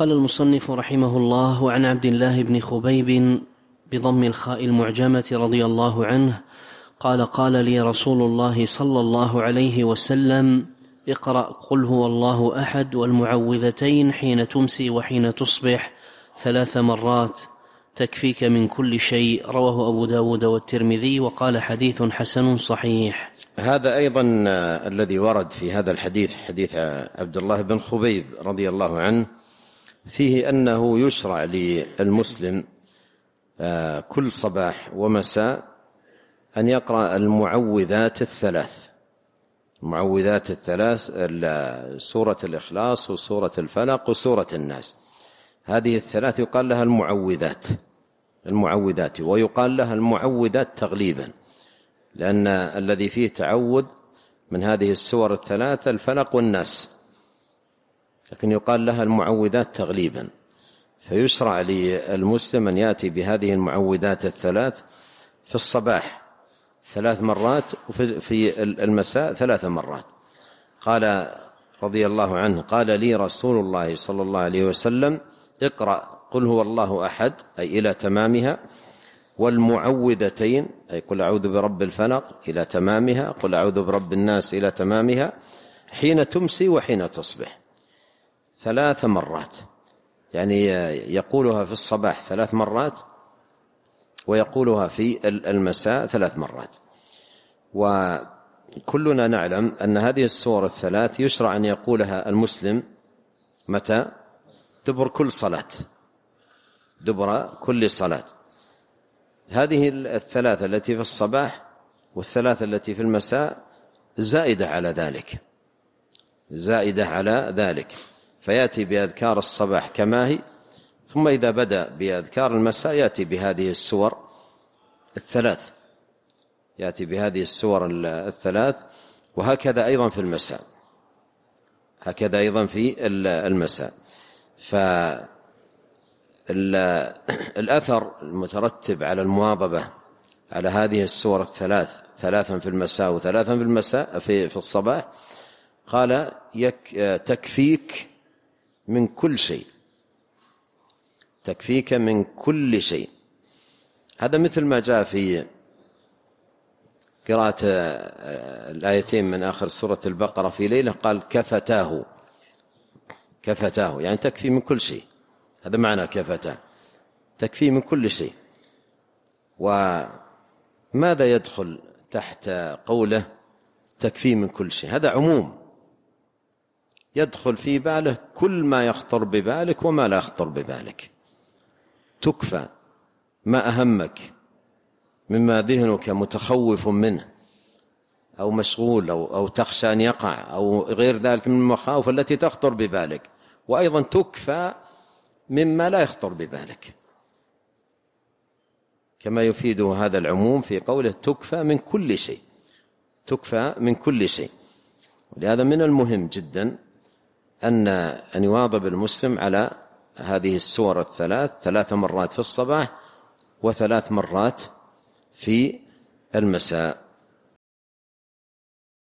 قال المصنف رحمه الله وعن عبد الله بن خبيب بضم الخاء المعجمة رضي الله عنه قال قال لي رسول الله صلى الله عليه وسلم اقرأ قل هو الله أحد والمعوذتين حين تمسي وحين تصبح ثلاث مرات تكفيك من كل شيء رواه أبو داود والترمذي وقال حديث حسن صحيح هذا أيضا آه، الذي ورد في هذا الحديث حديث عبد الله بن خبيب رضي الله عنه فيه أنه يشرع للمسلم آه، كل صباح ومساء أن يقرأ المعوذات الثلاث المعوذات الثلاث سورة الإخلاص وسورة الفلق وسورة الناس هذه الثلاث يقال لها المعوذات المعوذات ويقال لها المعوذات تغليبا لأن الذي فيه تعوذ من هذه السور الثلاث الفلق والناس لكن يقال لها المعوذات تغليبا فيشرع للمسلم أن يأتي بهذه المعوذات الثلاث في الصباح ثلاث مرات وفي المساء ثلاث مرات قال رضي الله عنه قال لي رسول الله صلى الله عليه وسلم اقرأ قل هو الله أحد أي إلى تمامها والمعوذتين أي قل أعوذ برب الفلق إلى تمامها قل أعوذ برب الناس إلى تمامها حين تمسي وحين تصبح ثلاث مرات يعني يقولها في الصباح ثلاث مرات ويقولها في المساء ثلاث مرات وكلنا نعلم أن هذه السور الثلاث يشرع أن يقولها المسلم متى دبر كل صلاة دبر كل صلاة هذه الثلاثة التي في الصباح والثلاثة التي في المساء زائدة على ذلك زائدة على ذلك فيأتي بأذكار الصباح كما هي ثم إذا بدأ بأذكار المساء يأتي بهذه السور الثلاث يأتي بهذه السور الثلاث وهكذا أيضا في المساء هكذا أيضا في المساء الاثر المترتب على المواظبة على هذه السور الثلاث ثلاثا في المساء وثلاثا في المساء في الصباح قال يك تكفيك من كل شيء تكفيك من كل شيء هذا مثل ما جاء في قراءة آه، الآيتين من آخر سورة البقرة في ليلة قال كفتاه كفتاه يعني تكفي من كل شيء هذا معنى كفتاه تكفي من كل شيء وماذا يدخل تحت قوله تكفي من كل شيء هذا عموم يدخل في باله كل ما يخطر ببالك وما لا يخطر ببالك تكفى ما أهمك مما ذهنك متخوف منه أو مشغول أو, أو تخشى أن يقع أو غير ذلك من المخاوف التي تخطر ببالك وأيضا تكفى مما لا يخطر ببالك كما يفيده هذا العموم في قوله تكفى من كل شيء تكفى من كل شيء ولهذا من المهم جدا أن أن يواظب المسلم على هذه السور الثلاث ثلاث مرات في الصباح وثلاث مرات في المساء